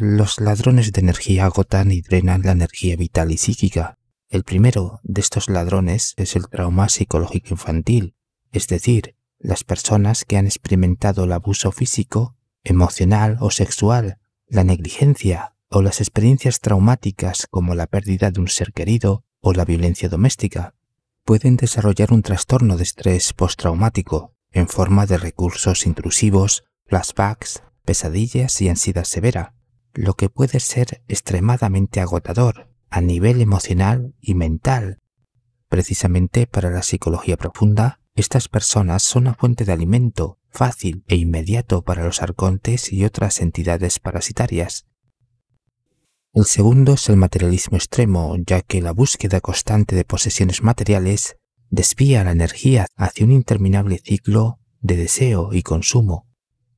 Los ladrones de energía agotan y drenan la energía vital y psíquica. El primero de estos ladrones es el trauma psicológico infantil, es decir, las personas que han experimentado el abuso físico, emocional o sexual, la negligencia o las experiencias traumáticas como la pérdida de un ser querido o la violencia doméstica, pueden desarrollar un trastorno de estrés postraumático en forma de recursos intrusivos, flashbacks, pesadillas y ansiedad severa lo que puede ser extremadamente agotador a nivel emocional y mental. Precisamente para la psicología profunda, estas personas son una fuente de alimento fácil e inmediato para los arcontes y otras entidades parasitarias. El segundo es el materialismo extremo, ya que la búsqueda constante de posesiones materiales desvía la energía hacia un interminable ciclo de deseo y consumo,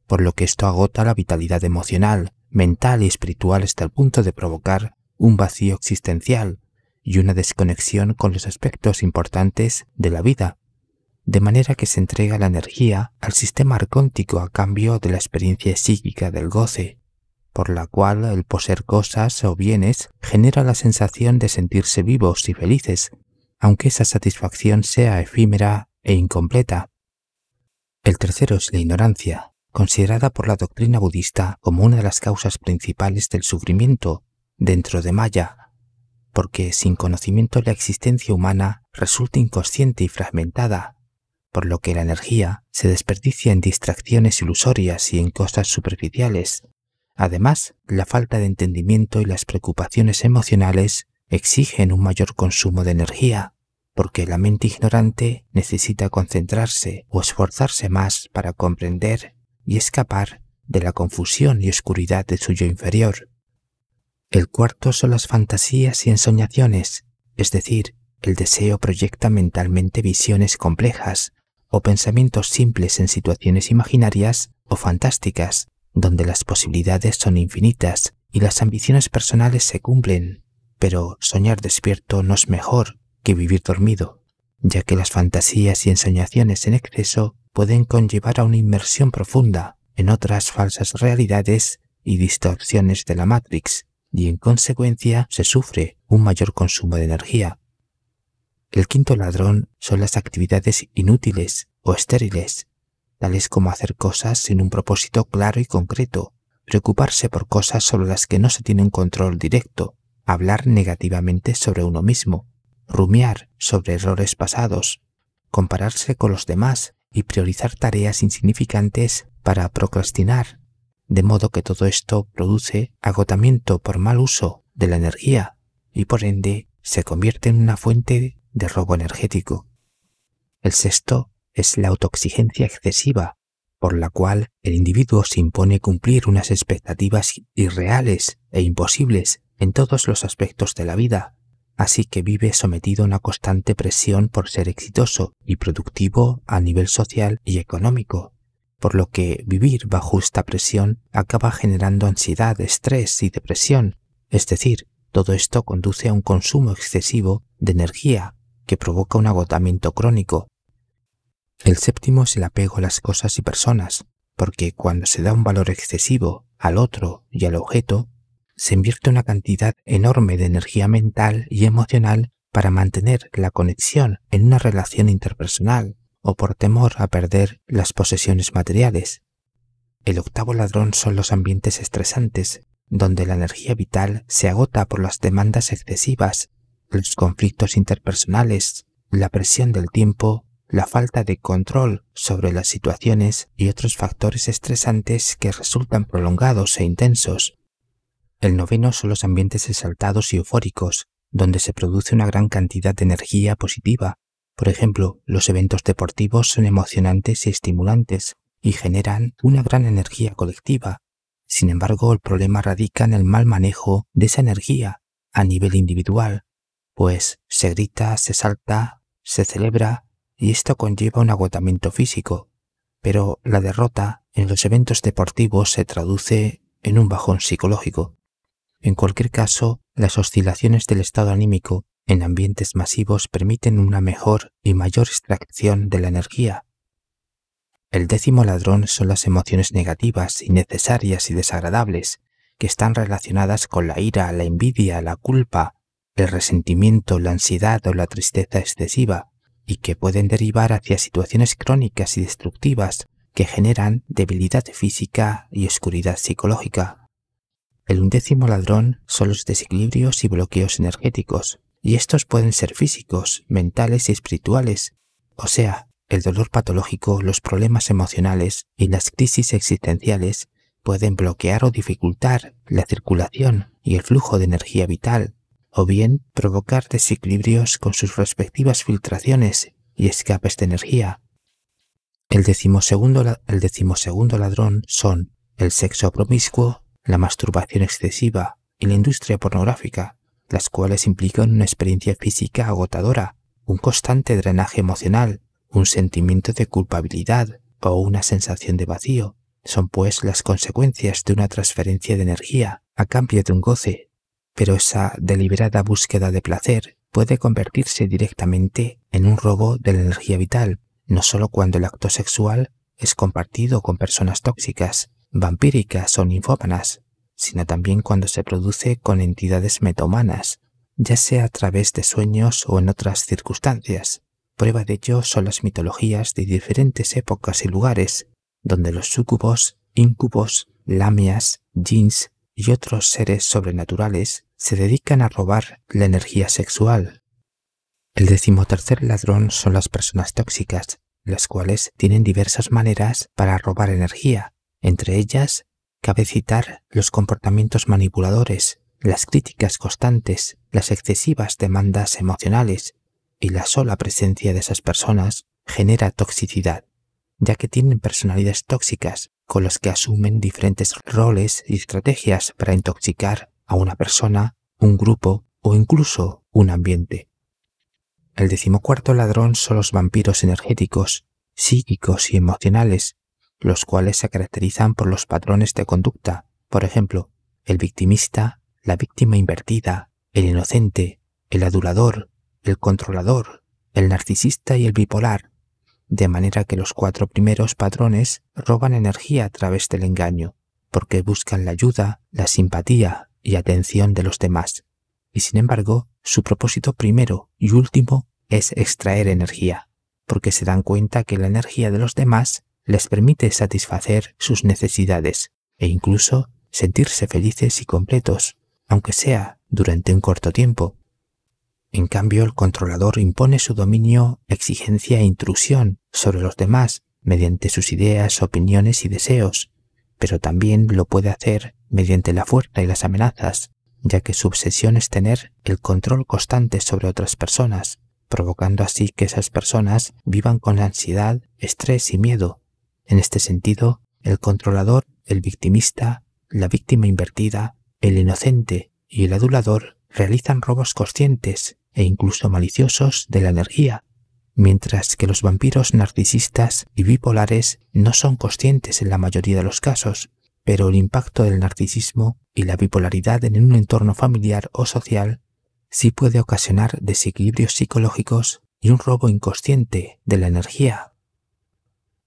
por lo que esto agota la vitalidad emocional mental y espiritual hasta el punto de provocar un vacío existencial y una desconexión con los aspectos importantes de la vida, de manera que se entrega la energía al sistema arcóntico a cambio de la experiencia psíquica del goce, por la cual el poseer cosas o bienes genera la sensación de sentirse vivos y felices, aunque esa satisfacción sea efímera e incompleta. El tercero es la ignorancia, considerada por la doctrina budista como una de las causas principales del sufrimiento dentro de Maya, porque sin conocimiento la existencia humana resulta inconsciente y fragmentada, por lo que la energía se desperdicia en distracciones ilusorias y en cosas superficiales. Además, la falta de entendimiento y las preocupaciones emocionales exigen un mayor consumo de energía, porque la mente ignorante necesita concentrarse o esforzarse más para comprender y escapar de la confusión y oscuridad de su yo inferior. El cuarto son las fantasías y ensoñaciones, es decir, el deseo proyecta mentalmente visiones complejas o pensamientos simples en situaciones imaginarias o fantásticas, donde las posibilidades son infinitas y las ambiciones personales se cumplen, pero soñar despierto no es mejor que vivir dormido ya que las fantasías y ensoñaciones en exceso pueden conllevar a una inmersión profunda en otras falsas realidades y distorsiones de la Matrix, y en consecuencia se sufre un mayor consumo de energía. El quinto ladrón son las actividades inútiles o estériles, tales como hacer cosas sin un propósito claro y concreto, preocuparse por cosas sobre las que no se tiene un control directo, hablar negativamente sobre uno mismo, rumiar sobre errores pasados, compararse con los demás y priorizar tareas insignificantes para procrastinar, de modo que todo esto produce agotamiento por mal uso de la energía y por ende se convierte en una fuente de robo energético. El sexto es la autoexigencia excesiva, por la cual el individuo se impone cumplir unas expectativas irreales e imposibles en todos los aspectos de la vida, así que vive sometido a una constante presión por ser exitoso y productivo a nivel social y económico, por lo que vivir bajo esta presión acaba generando ansiedad, estrés y depresión, es decir, todo esto conduce a un consumo excesivo de energía que provoca un agotamiento crónico. El séptimo es el apego a las cosas y personas, porque cuando se da un valor excesivo al otro y al objeto, se invierte una cantidad enorme de energía mental y emocional para mantener la conexión en una relación interpersonal o por temor a perder las posesiones materiales. El octavo ladrón son los ambientes estresantes, donde la energía vital se agota por las demandas excesivas, los conflictos interpersonales, la presión del tiempo, la falta de control sobre las situaciones y otros factores estresantes que resultan prolongados e intensos, el noveno son los ambientes exaltados y eufóricos, donde se produce una gran cantidad de energía positiva. Por ejemplo, los eventos deportivos son emocionantes y estimulantes y generan una gran energía colectiva. Sin embargo, el problema radica en el mal manejo de esa energía a nivel individual, pues se grita, se salta, se celebra y esto conlleva un agotamiento físico. Pero la derrota en los eventos deportivos se traduce en un bajón psicológico. En cualquier caso, las oscilaciones del estado anímico en ambientes masivos permiten una mejor y mayor extracción de la energía. El décimo ladrón son las emociones negativas, innecesarias y desagradables, que están relacionadas con la ira, la envidia, la culpa, el resentimiento, la ansiedad o la tristeza excesiva, y que pueden derivar hacia situaciones crónicas y destructivas que generan debilidad física y oscuridad psicológica. El undécimo ladrón son los desequilibrios y bloqueos energéticos, y estos pueden ser físicos, mentales y espirituales, o sea, el dolor patológico, los problemas emocionales y las crisis existenciales pueden bloquear o dificultar la circulación y el flujo de energía vital, o bien provocar desequilibrios con sus respectivas filtraciones y escapes de energía. El decimosegundo, el ladrón son el sexo promiscuo, la masturbación excesiva y la industria pornográfica, las cuales implican una experiencia física agotadora, un constante drenaje emocional, un sentimiento de culpabilidad o una sensación de vacío, son pues las consecuencias de una transferencia de energía a cambio de un goce, pero esa deliberada búsqueda de placer puede convertirse directamente en un robo de la energía vital, no solo cuando el acto sexual es compartido con personas tóxicas, vampíricas o ninfómanas, sino también cuando se produce con entidades metahumanas, ya sea a través de sueños o en otras circunstancias. Prueba de ello son las mitologías de diferentes épocas y lugares, donde los súcubos, incubos, lamias, jeans y otros seres sobrenaturales se dedican a robar la energía sexual. El decimotercer ladrón son las personas tóxicas, las cuales tienen diversas maneras para robar energía, entre ellas, cabe citar los comportamientos manipuladores, las críticas constantes, las excesivas demandas emocionales y la sola presencia de esas personas genera toxicidad, ya que tienen personalidades tóxicas con las que asumen diferentes roles y estrategias para intoxicar a una persona, un grupo o incluso un ambiente. El decimocuarto ladrón son los vampiros energéticos, psíquicos y emocionales, los cuales se caracterizan por los patrones de conducta, por ejemplo, el victimista, la víctima invertida, el inocente, el adulador, el controlador, el narcisista y el bipolar, de manera que los cuatro primeros patrones roban energía a través del engaño, porque buscan la ayuda, la simpatía y atención de los demás, y sin embargo, su propósito primero y último es extraer energía, porque se dan cuenta que la energía de los demás les permite satisfacer sus necesidades e incluso sentirse felices y completos, aunque sea durante un corto tiempo. En cambio, el controlador impone su dominio, exigencia e intrusión sobre los demás mediante sus ideas, opiniones y deseos, pero también lo puede hacer mediante la fuerza y las amenazas, ya que su obsesión es tener el control constante sobre otras personas, provocando así que esas personas vivan con ansiedad, estrés y miedo, en este sentido, el controlador, el victimista, la víctima invertida, el inocente y el adulador realizan robos conscientes e incluso maliciosos de la energía, mientras que los vampiros narcisistas y bipolares no son conscientes en la mayoría de los casos, pero el impacto del narcisismo y la bipolaridad en un entorno familiar o social sí puede ocasionar desequilibrios psicológicos y un robo inconsciente de la energía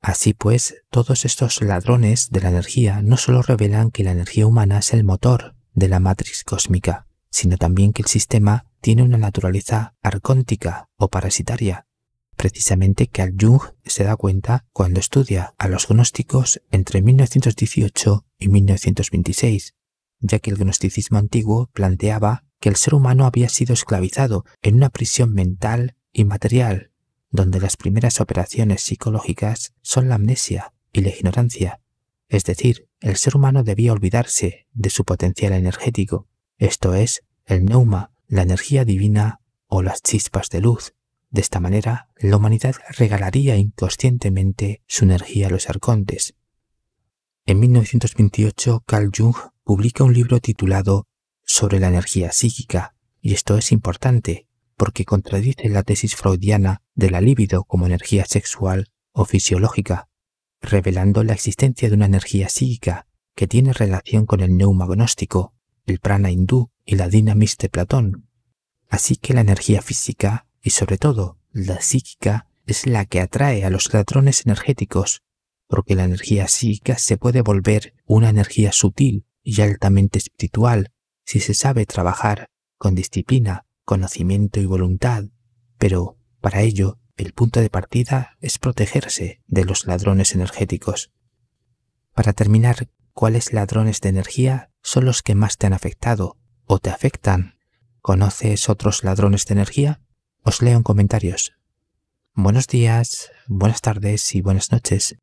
Así pues, todos estos ladrones de la energía no solo revelan que la energía humana es el motor de la matriz cósmica, sino también que el sistema tiene una naturaleza arcóntica o parasitaria, precisamente que al Jung se da cuenta cuando estudia a los gnósticos entre 1918 y 1926, ya que el gnosticismo antiguo planteaba que el ser humano había sido esclavizado en una prisión mental y material donde las primeras operaciones psicológicas son la amnesia y la ignorancia, es decir, el ser humano debía olvidarse de su potencial energético, esto es, el neuma, la energía divina o las chispas de luz. De esta manera, la humanidad regalaría inconscientemente su energía a los arcontes. En 1928, Carl Jung publica un libro titulado Sobre la energía psíquica, y esto es importante porque contradice la tesis freudiana de la libido como energía sexual o fisiológica, revelando la existencia de una energía psíquica que tiene relación con el neumagnóstico, el prana hindú y la dinamis de Platón. Así que la energía física y sobre todo la psíquica es la que atrae a los ladrones energéticos, porque la energía psíquica se puede volver una energía sutil y altamente espiritual si se sabe trabajar con disciplina, conocimiento y voluntad, pero para ello, el punto de partida es protegerse de los ladrones energéticos. Para terminar, ¿cuáles ladrones de energía son los que más te han afectado o te afectan? ¿Conoces otros ladrones de energía? Os leo en comentarios. Buenos días, buenas tardes y buenas noches.